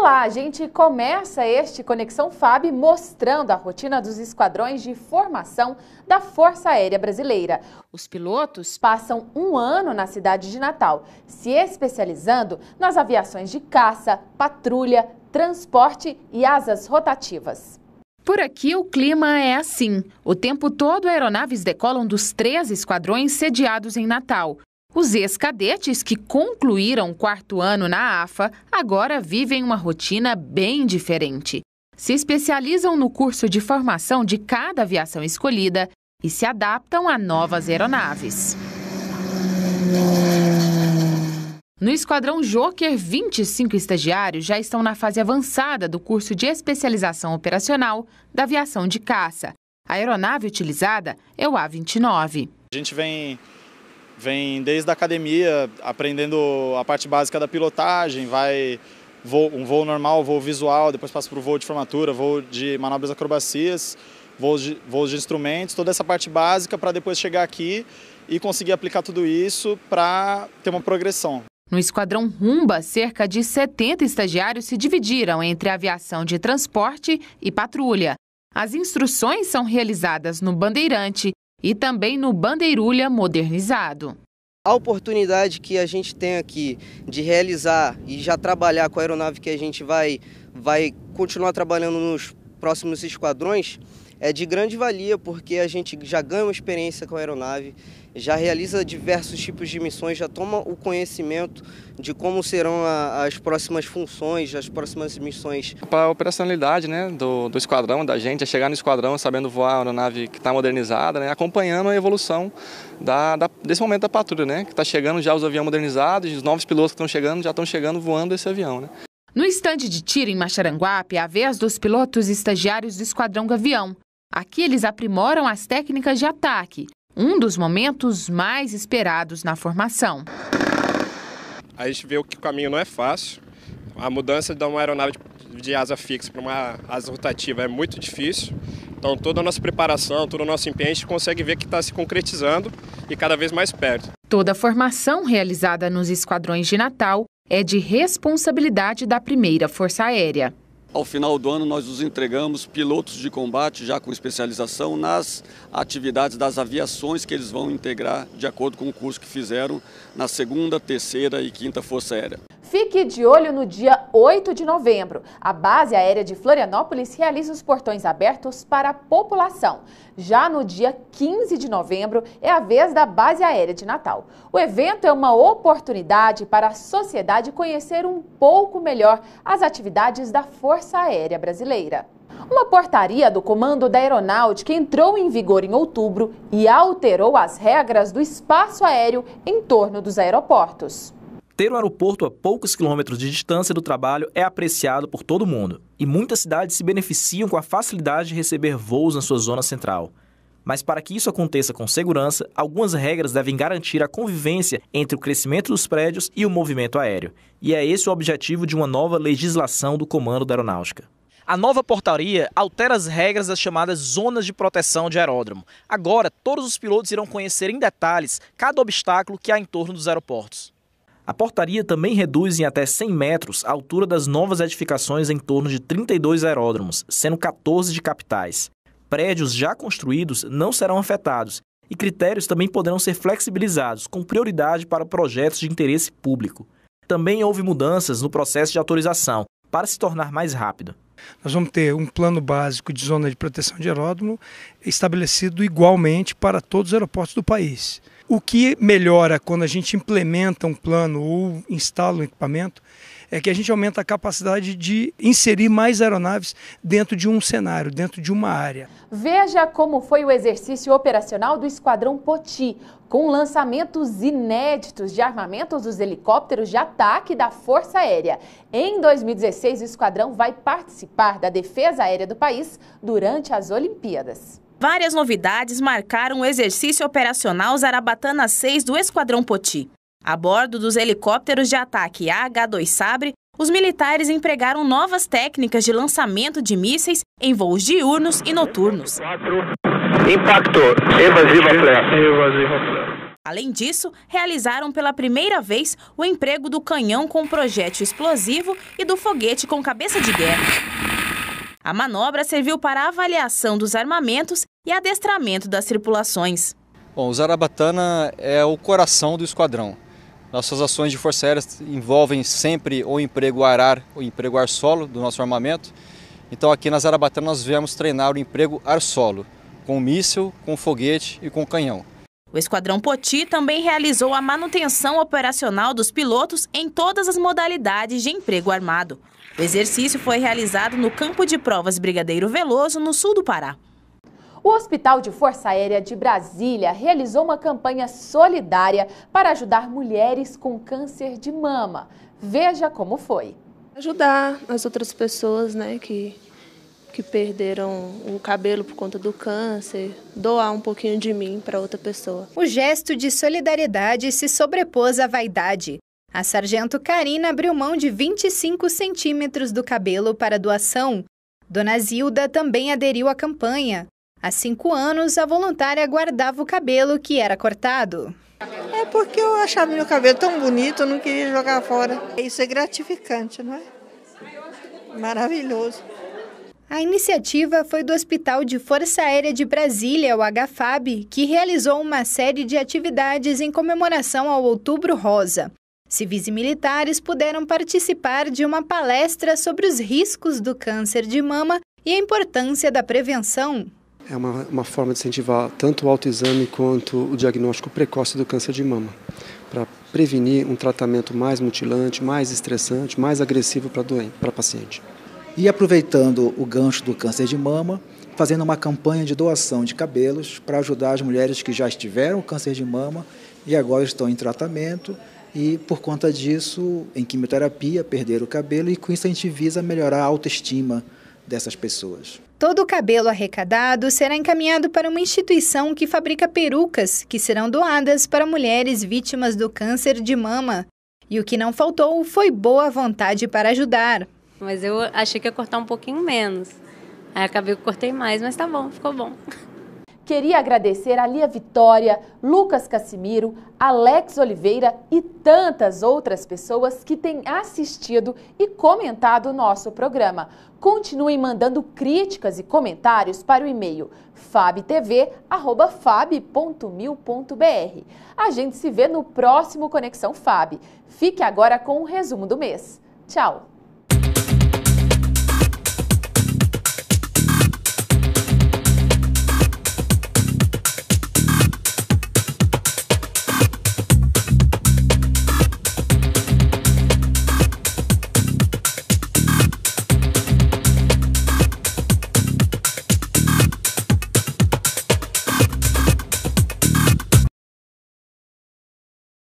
Olá, a gente começa este Conexão FAB mostrando a rotina dos esquadrões de formação da Força Aérea Brasileira. Os pilotos passam um ano na cidade de Natal, se especializando nas aviações de caça, patrulha, transporte e asas rotativas. Por aqui o clima é assim. O tempo todo aeronaves decolam dos três esquadrões sediados em Natal. Os ex-cadetes que concluíram o quarto ano na AFA agora vivem uma rotina bem diferente. Se especializam no curso de formação de cada aviação escolhida e se adaptam a novas aeronaves. No Esquadrão Joker, 25 estagiários já estão na fase avançada do curso de especialização operacional da aviação de caça. A aeronave utilizada é o A-29. A gente vem vem desde a academia, aprendendo a parte básica da pilotagem, vai voo, um voo normal, voo visual, depois passa para o voo de formatura, voo de manobras acrobacias, voos de, voos de instrumentos, toda essa parte básica para depois chegar aqui e conseguir aplicar tudo isso para ter uma progressão. No esquadrão Rumba, cerca de 70 estagiários se dividiram entre aviação de transporte e patrulha. As instruções são realizadas no Bandeirante e também no Bandeirulha modernizado. A oportunidade que a gente tem aqui de realizar e já trabalhar com a aeronave que a gente vai, vai continuar trabalhando nos próximos esquadrões é de grande valia porque a gente já ganha uma experiência com a aeronave, já realiza diversos tipos de missões, já toma o conhecimento de como serão a, as próximas funções, as próximas missões. Para a operacionalidade né, do, do esquadrão, da gente, é chegar no esquadrão sabendo voar a aeronave que está modernizada, né, acompanhando a evolução da, da, desse momento da patrulha, né, que está chegando já os aviões modernizados, os novos pilotos que estão chegando já estão chegando voando esse avião. Né. No estande de tiro em Macharanguape, é a vez dos pilotos e estagiários do Esquadrão Gavião. Aqui eles aprimoram as técnicas de ataque, um dos momentos mais esperados na formação. A gente vê que o caminho não é fácil. A mudança de uma aeronave de asa fixa para uma asa rotativa é muito difícil. Então, toda a nossa preparação, todo o nosso empenho, a gente consegue ver que está se concretizando e cada vez mais perto. Toda a formação realizada nos esquadrões de Natal é de responsabilidade da primeira Força Aérea. Ao final do ano, nós os entregamos pilotos de combate já com especialização nas atividades das aviações que eles vão integrar de acordo com o curso que fizeram na segunda, terceira e quinta Força Aérea. Fique de olho no dia 8 de novembro. A Base Aérea de Florianópolis realiza os portões abertos para a população. Já no dia 15 de novembro é a vez da Base Aérea de Natal. O evento é uma oportunidade para a sociedade conhecer um pouco melhor as atividades da Força Aérea Brasileira. Uma portaria do Comando da Aeronáutica entrou em vigor em outubro e alterou as regras do espaço aéreo em torno dos aeroportos. Ter o um aeroporto a poucos quilômetros de distância do trabalho é apreciado por todo mundo, e muitas cidades se beneficiam com a facilidade de receber voos na sua zona central. Mas para que isso aconteça com segurança, algumas regras devem garantir a convivência entre o crescimento dos prédios e o movimento aéreo. E é esse o objetivo de uma nova legislação do Comando da Aeronáutica. A nova portaria altera as regras das chamadas zonas de proteção de aeródromo. Agora, todos os pilotos irão conhecer em detalhes cada obstáculo que há em torno dos aeroportos. A portaria também reduz em até 100 metros a altura das novas edificações em torno de 32 aeródromos, sendo 14 de capitais. Prédios já construídos não serão afetados e critérios também poderão ser flexibilizados, com prioridade para projetos de interesse público. Também houve mudanças no processo de autorização, para se tornar mais rápido. Nós vamos ter um plano básico de zona de proteção de aeródromo estabelecido igualmente para todos os aeroportos do país. O que melhora quando a gente implementa um plano ou instala um equipamento é que a gente aumenta a capacidade de inserir mais aeronaves dentro de um cenário, dentro de uma área. Veja como foi o exercício operacional do Esquadrão Poti, com lançamentos inéditos de armamentos dos helicópteros de ataque da Força Aérea. Em 2016, o Esquadrão vai participar da defesa aérea do país durante as Olimpíadas. Várias novidades marcaram o exercício operacional Zarabatana 6 do Esquadrão Poti. A bordo dos helicópteros de ataque AH-2 Sabre, os militares empregaram novas técnicas de lançamento de mísseis em voos diurnos e noturnos. evasiva Além disso, realizaram pela primeira vez o emprego do canhão com projétil explosivo e do foguete com cabeça de guerra. A manobra serviu para avaliação dos armamentos e adestramento das tripulações. Bom, o Zarabatana é o coração do esquadrão. Nossas ações de Força Aérea envolvem sempre o emprego arar, o emprego ar-solo do nosso armamento. Então aqui na Zarabatana nós viemos treinar o emprego ar-solo, com míssil, com foguete e com canhão. O Esquadrão Poti também realizou a manutenção operacional dos pilotos em todas as modalidades de emprego armado. O exercício foi realizado no Campo de Provas Brigadeiro Veloso, no sul do Pará. O Hospital de Força Aérea de Brasília realizou uma campanha solidária para ajudar mulheres com câncer de mama. Veja como foi. Ajudar as outras pessoas né, que, que perderam o cabelo por conta do câncer, doar um pouquinho de mim para outra pessoa. O gesto de solidariedade se sobrepôs à vaidade. A sargento Karina abriu mão de 25 centímetros do cabelo para doação. Dona Zilda também aderiu à campanha. Há cinco anos, a voluntária guardava o cabelo que era cortado. É porque eu achava meu cabelo tão bonito, eu não queria jogar fora. Isso é gratificante, não é? Maravilhoso. A iniciativa foi do Hospital de Força Aérea de Brasília, o HFAB, que realizou uma série de atividades em comemoração ao Outubro Rosa. Civis e militares puderam participar de uma palestra sobre os riscos do câncer de mama e a importância da prevenção. É uma, uma forma de incentivar tanto o autoexame quanto o diagnóstico precoce do câncer de mama, para prevenir um tratamento mais mutilante, mais estressante, mais agressivo para a paciente. E aproveitando o gancho do câncer de mama, fazendo uma campanha de doação de cabelos para ajudar as mulheres que já tiveram câncer de mama e agora estão em tratamento e por conta disso, em quimioterapia, perderam o cabelo e com isso a gente visa melhorar a autoestima dessas pessoas. Todo o cabelo arrecadado será encaminhado para uma instituição que fabrica perucas, que serão doadas para mulheres vítimas do câncer de mama. E o que não faltou foi boa vontade para ajudar. Mas eu achei que ia cortar um pouquinho menos. Aí acabei que cortei mais, mas tá bom, ficou bom. Queria agradecer a Lia Vitória, Lucas Casimiro, Alex Oliveira e tantas outras pessoas que têm assistido e comentado o nosso programa. Continuem mandando críticas e comentários para o e-mail fabtv@fab.mil.br. A gente se vê no próximo Conexão Fab. Fique agora com o resumo do mês. Tchau!